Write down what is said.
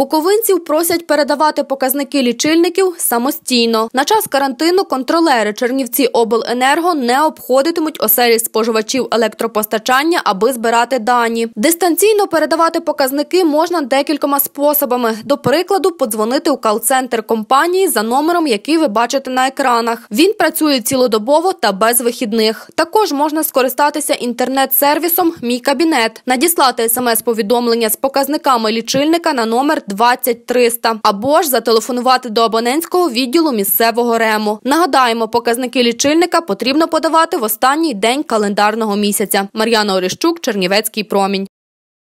Буковинців просять передавати показники лічильників самостійно. На час карантину контролери Чернівці обленерго не обходитимуть оселі споживачів електропостачання, аби збирати дані. Дистанційно передавати показники можна декількома способами. До прикладу, подзвонити у кал-центр компанії за номером, який ви бачите на екранах. Він працює цілодобово та без вихідних. Також можна скористатися інтернет-сервісом Мій кабінет, надіслати смс-повідомлення з показниками лічильника на номер. 20300 або ж зателефонувати до абонентського відділу місцевого рему. Нагадаємо, показники лічильника потрібно подавати в останній день календарного місяця. Мар'яна Оріщук, Чернівецький промінь.